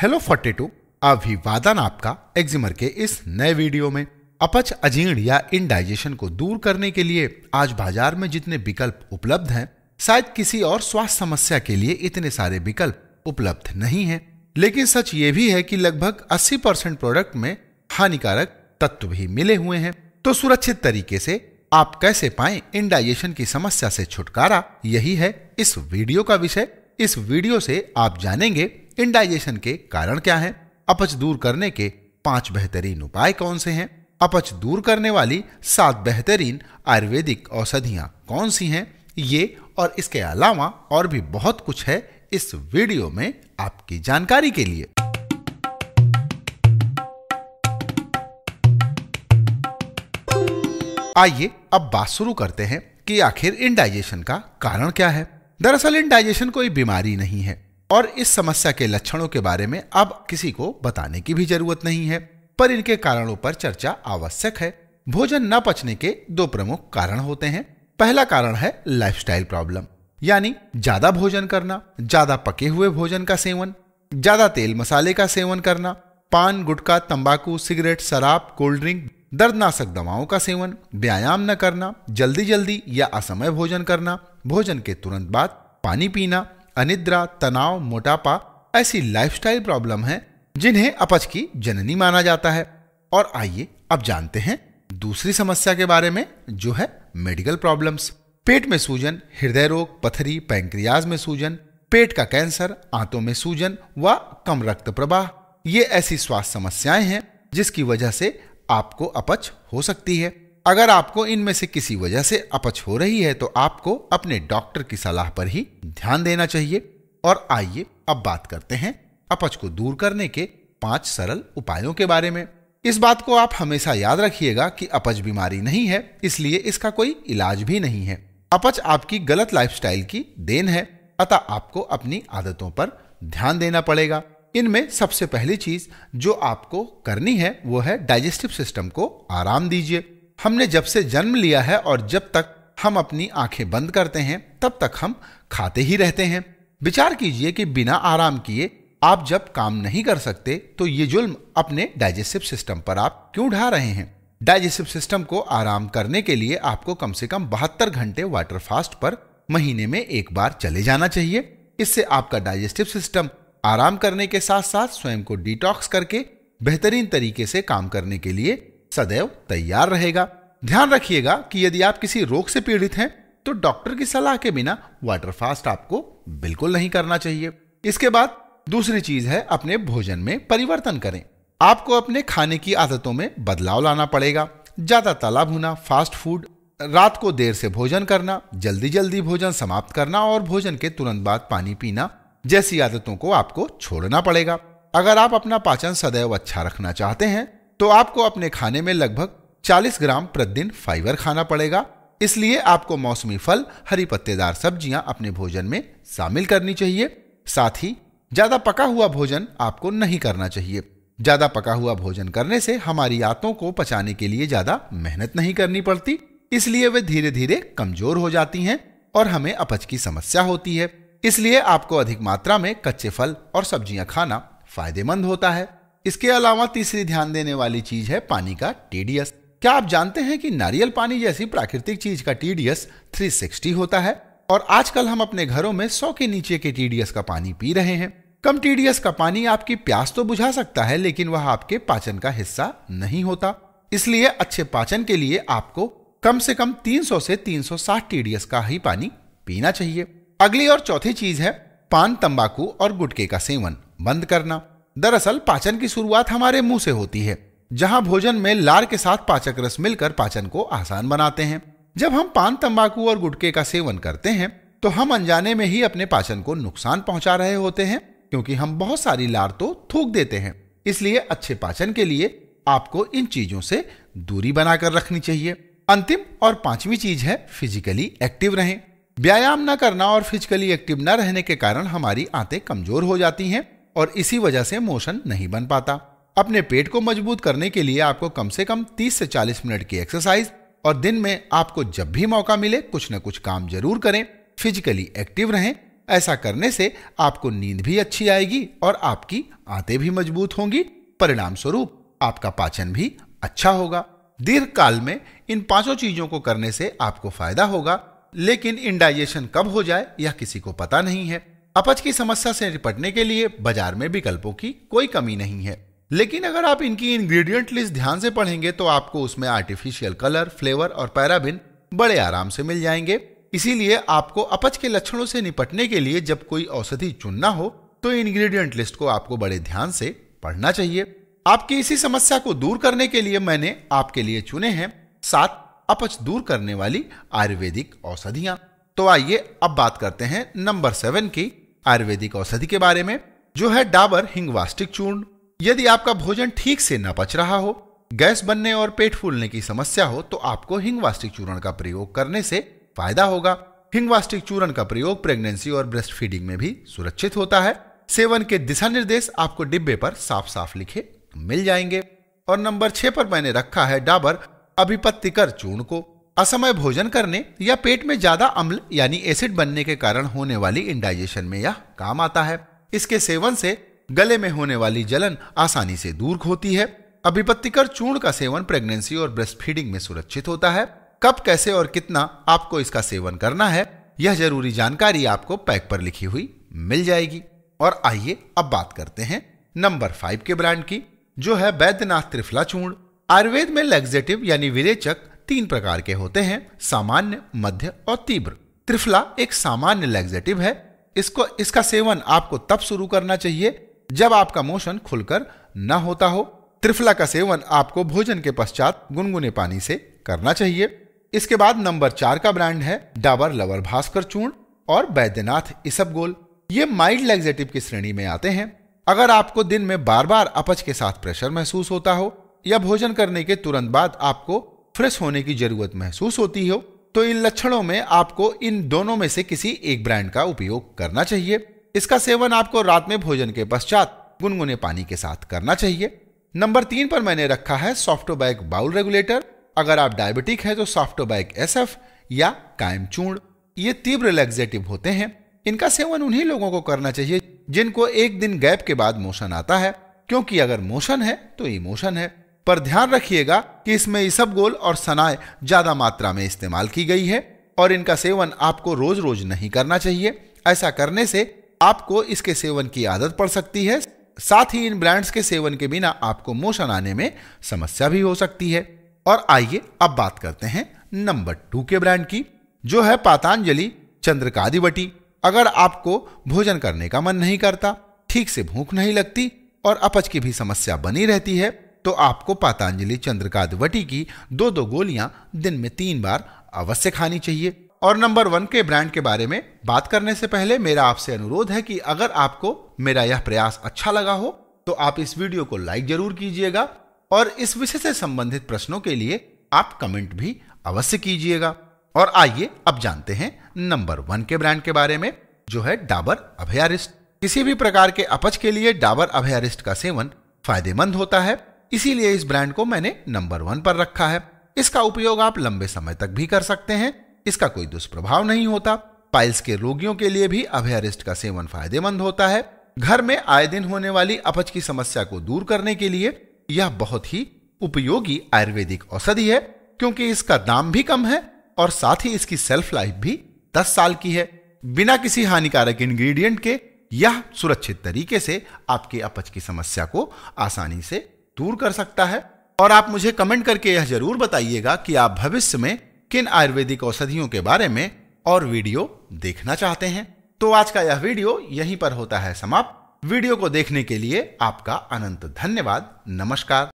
hello forty two अभिवादन आपका एक्जिमर के इस नए वीडियो में अपच अजीर्ण या इनडाइजेशन को दूर करने के लिए आज बाजार में जितने विकल्प उपलब्ध हैं शायद किसी और स्वास्थ्य समस्या के लिए इतने सारे विकल्प उपलब्ध नहीं हैं लेकिन सच ये भी है कि लगभग 80 परसेंट प्रोडक्ट में हानिकारक तत्व भी मिले हुए हैं तो सुरक्षित तरीके से आप कैसे पाए इनडाइजेशन की समस्या से छुटकारा यही है इस वीडियो का विषय इस वीडियो से आप जानेंगे इंडाइजेशन के कारण क्या है अपच दूर करने के पांच बेहतरीन उपाय कौन से हैं अपच दूर करने वाली सात बेहतरीन आयुर्वेदिक औषधियां कौन सी हैं ये और इसके अलावा और भी बहुत कुछ है इस वीडियो में आपकी जानकारी के लिए आइए अब बात शुरू करते हैं कि आखिर इंडाइजेशन का कारण क्या है दरअसल इंडाइजेशन कोई बीमारी नहीं है और इस समस्या के लक्षणों के बारे में अब किसी को बताने की भी जरूरत नहीं है पर इनके कारणों पर चर्चा आवश्यक है भोजन न पचने के दो प्रमुख कारण होते हैं पहला कारण है लाइफस्टाइल प्रॉब्लम यानी ज्यादा भोजन करना ज्यादा पके हुए भोजन का सेवन ज्यादा तेल मसाले का सेवन करना पान गुटखा तंबाकू सिगरेट शराब कोल्ड ड्रिंक दर्दनाशक दवाओं का सेवन व्यायाम न करना जल्दी जल्दी या असमय भोजन करना भोजन के तुरंत बाद पानी पीना अनिद्रा तनाव मोटापा ऐसी लाइफस्टाइल प्रॉब्लम है जिन्हें अपच की जननी माना जाता है और आइए अब जानते हैं दूसरी समस्या के बारे में जो है मेडिकल प्रॉब्लम्स पेट में सूजन हृदय रोग पथरी पैंक्रियाज में सूजन पेट का कैंसर आंतों में सूजन व कम रक्त प्रवाह ये ऐसी स्वास्थ्य समस्याएं हैं जिसकी वजह से आपको अपच हो सकती है अगर आपको इनमें से किसी वजह से अपच हो रही है तो आपको अपने डॉक्टर की सलाह पर ही ध्यान देना चाहिए और आइए अब बात करते हैं अपच को दूर करने के पांच सरल उपायों के बारे में इस बात को आप हमेशा याद रखिएगा कि अपच बीमारी नहीं है इसलिए इसका कोई इलाज भी नहीं है अपच आपकी गलत लाइफस्टाइल की देन है अतः आपको अपनी आदतों पर ध्यान देना पड़ेगा इनमें सबसे पहली चीज जो आपको करनी है वो है डाइजेस्टिव सिस्टम को आराम दीजिए हमने जब से जन्म लिया है और जब तक हम अपनी आंखें बंद करते हैं तब तक हम खाते ही रहते हैं विचार कीजिए कि बिना आराम किए आप जब काम नहीं कर सकते तो ये जुल्म अपने डाइजेस्टिव सिस्टम पर आप क्यों ढा रहे हैं डाइजेस्टिव सिस्टम को आराम करने के लिए आपको कम से कम बहत्तर घंटे वाटर फास्ट पर महीने में एक बार चले जाना चाहिए इससे आपका डाइजेस्टिव सिस्टम आराम करने के साथ साथ स्वयं को डिटॉक्स करके बेहतरीन तरीके से काम करने के लिए सदैव तैयार रहेगा ध्यान रखिएगा कि यदि आप किसी रोग से पीड़ित हैं तो डॉक्टर की सलाह के बिना वाटर फास्ट आपको बिल्कुल नहीं करना चाहिए इसके बाद दूसरी चीज है अपने भोजन में परिवर्तन करें आपको अपने खाने की आदतों में बदलाव लाना पड़ेगा ज्यादा तला भुना फास्ट फूड रात को देर से भोजन करना जल्दी जल्दी भोजन समाप्त करना और भोजन के तुरंत बाद पानी पीना जैसी आदतों को आपको छोड़ना पड़ेगा अगर आप अपना पाचन सदैव अच्छा रखना चाहते हैं तो आपको अपने खाने में लगभग 40 ग्राम प्रतिदिन फाइबर खाना पड़ेगा इसलिए आपको मौसमी फल हरी पत्तेदार सब्जियां अपने भोजन में शामिल करनी चाहिए साथ ही ज्यादा पका हुआ भोजन आपको नहीं करना चाहिए ज्यादा पका हुआ भोजन करने से हमारी आतों को पचाने के लिए ज्यादा मेहनत नहीं करनी पड़ती इसलिए वे धीरे धीरे कमजोर हो जाती हैं और हमें अपच की समस्या होती है इसलिए आपको अधिक मात्रा में कच्चे फल और सब्जियां खाना फायदेमंद होता है इसके अलावा तीसरी ध्यान देने वाली चीज है पानी का टीडीएस क्या आप जानते हैं कि नारियल पानी जैसी प्राकृतिक चीज का टीडीएस 360 होता है और आजकल हम अपने घरों में सौ के नीचे के टीडीएस का पानी पी रहे हैं कम टीडीएस का पानी आपकी प्यास तो बुझा सकता है लेकिन वह आपके पाचन का हिस्सा नहीं होता इसलिए अच्छे पाचन के लिए आपको कम से कम 300 से 360 टीडीएस का ही पानी पीना चाहिए अगली और चौथी चीज है पान तंबाकू और गुटके का सेवन बंद करना दरअसल पाचन की शुरुआत हमारे मुंह से होती है जहां भोजन में लार के साथ पाचक रस मिलकर पाचन को आसान बनाते हैं जब हम पान तंबाकू और गुटके का सेवन करते हैं तो हम अनजाने में ही अपने पाचन को नुकसान पहुंचा रहे होते हैं क्योंकि हम बहुत सारी लार तो थूक देते हैं इसलिए अच्छे पाचन के लिए आपको इन चीजों से दूरी बनाकर रखनी चाहिए अंतिम और पांचवी चीज है फिजिकली एक्टिव रहें व्यायाम न करना और फिजिकली एक्टिव न रहने के कारण हमारी आंतें कमजोर हो जाती हैं और इसी वजह से मोशन नहीं बन पाता अपने पेट को मजबूत करने के लिए आपको कम से कम 30 से 40 मिनट की एक्सरसाइज और दिन में आपको जब भी मौका मिले कुछ न कुछ काम जरूर करें फिजिकली एक्टिव रहें ऐसा करने से आपको नींद भी अच्छी आएगी और आपकी आते भी मजबूत होंगी परिणाम स्वरूप आपका पाचन भी अच्छा होगा दीर्घ काल में इन पांचों चीजों को करने से आपको फायदा होगा लेकिन इंडाइजेशन कब हो जाए यह किसी को पता नहीं है अपच की समस्या से निपटने के लिए बाजार में विकल्पों की कोई कमी नहीं है लेकिन अगर आप इनकी इंग्रेडिएंट लिस्ट ध्यान से पढ़ेंगे तो आपको उसमें आर्टिफिशियल कलर फ्लेवर और पैराबिन बड़े आराम से मिल जाएंगे इसीलिए आपको अपच के लक्षणों से निपटने के लिए जब कोई औषधि चुनना हो तो इंग्रेडिएंट लिस्ट को आपको बड़े ध्यान से पढ़ना चाहिए आपकी इसी समस्या को दूर करने के लिए मैंने आपके लिए चुने हैं सात अपच दूर करने वाली आयुर्वेदिक औषधियां तो आइए अब बात करते हैं नंबर सेवन की आयुर्वेदिक औषधि के बारे में जो है डाबर हिंगवास्टिक चूर्ण यदि आपका भोजन ठीक से न पच रहा हो गैस बनने और पेट फूलने की समस्या हो तो आपको हिंगवास्टिक चूर्ण का प्रयोग करने से फायदा होगा हिंगवास्टिक चूर्ण का प्रयोग प्रेगनेंसी और ब्रेस्ट फीडिंग में भी सुरक्षित होता है सेवन के दिशा निर्देश आपको डिब्बे पर साफ साफ लिखे मिल जाएंगे और नंबर छह पर मैंने रखा है डाबर अभिपत्तिकर चूर्ण को असमय भोजन करने या पेट में ज्यादा अम्ल यानी एसिड बनने के कारण होने वाली इंडाइजेशन में यह काम आता है इसके सेवन से गले में होने वाली जलन आसानी से दूर होती है अभिपत्तिकर चूर्ण का सेवन प्रेगनेंसी और ब्रेस्ट फीडिंग में सुरक्षित होता है कब कैसे और कितना आपको इसका सेवन करना है यह जरूरी जानकारी आपको पैक पर लिखी हुई मिल जाएगी और आइए अब बात करते हैं नंबर फाइव के ब्रांड की जो है बैद्यनाथ त्रिफला चूर्ण आयुर्वेद में लेग्जेटिव यानी विरेचक तीन प्रकार के होते हैं सामान्य मध्य और तीव्र त्रिफला एक सामान्य लैक्सेटिव है इसको इसका सेवन आपको तब शुरू करना चाहिए जब आपका मोशन खुलकर न होता हो त्रिफला का सेवन आपको भोजन के पश्चात गुनगुने पानी से करना चाहिए इसके बाद नंबर चार का ब्रांड है डाबर लवर भास्कर चूर्ण और बैद्यनाथ गोल ये माइल्ड लैक्सेटिव की श्रेणी में आते हैं अगर आपको दिन में बार बार अपच के साथ प्रेशर महसूस होता हो या भोजन करने के तुरंत बाद आपको फ्रेश होने की जरूरत महसूस होती हो तो इन लक्षणों में आपको इन दोनों में से किसी एक ब्रांड का उपयोग करना चाहिए इसका सेवन आपको रात में भोजन के पश्चात गुनगुने पानी के साथ करना चाहिए नंबर तीन पर मैंने रखा है सॉफ्टोबैक बाउल रेगुलेटर अगर आप डायबिटिक है तो सॉफ्टोबैक एसएफ या कायमचूर्ण ये तीव्र रिलैक्सेटिव होते हैं इनका सेवन उन्हीं लोगों को करना चाहिए जिनको एक दिन गैप के बाद मोशन आता है क्योंकि अगर मोशन है तो इमोशन है पर ध्यान रखिएगा कि इसमें गोल और सनाए ज़्यादा मात्रा में इस्तेमाल की गई है और इनका सेवन आपको रोज रोज नहीं करना चाहिए ऐसा करने से आपको इसके सेवन की आदत पड़ सकती है साथ ही इन ब्रांड्स के सेवन के बिना आपको मोशन आने में समस्या भी हो सकती है और आइए अब बात करते हैं नंबर टू के ब्रांड की जो है पातांजलि चंद्रकादिवटी अगर आपको भोजन करने का मन नहीं करता ठीक से भूख नहीं लगती और अपच की भी समस्या बनी रहती है तो आपको पातांजलि वटी की दो दो गोलियां दिन में तीन बार अवश्य खानी चाहिए और नंबर वन के ब्रांड के बारे में बात करने से पहले मेरा आपसे अनुरोध है कि अगर आपको मेरा यह प्रयास अच्छा लगा हो तो आप इस वीडियो को लाइक जरूर कीजिएगा और इस विषय से संबंधित प्रश्नों के लिए आप कमेंट भी अवश्य कीजिएगा और आइए अब जानते हैं नंबर वन के ब्रांड के बारे में जो है डाबर अभयारिस्ट किसी भी प्रकार के अपच के लिए डाबर अभयारिस्ट का सेवन फायदेमंद होता है इसीलिए इस ब्रांड को मैंने नंबर वन पर रखा है इसका उपयोग आप लंबे समय तक भी कर सकते हैं इसका कोई दुष्प्रभाव नहीं होता पाइल्स के रोगियों के लिए भी अभ्यारिस्ट का सेवन फायदेमंद होता है घर में आए दिन होने वाली अपच की समस्या को दूर करने के लिए यह बहुत ही उपयोगी आयुर्वेदिक औषधि है क्योंकि इसका दाम भी कम है और साथ ही इसकी सेल्फ लाइफ भी 10 साल की है बिना किसी हानिकारक इंग्रेडिएंट के यह सुरक्षित तरीके से आपके अपच की समस्या को आसानी से दूर कर सकता है और आप मुझे कमेंट करके यह जरूर बताइएगा कि आप भविष्य में किन आयुर्वेदिक औषधियों के बारे में और वीडियो देखना चाहते हैं तो आज का यह वीडियो यहीं पर होता है समाप्त वीडियो को देखने के लिए आपका अनंत धन्यवाद नमस्कार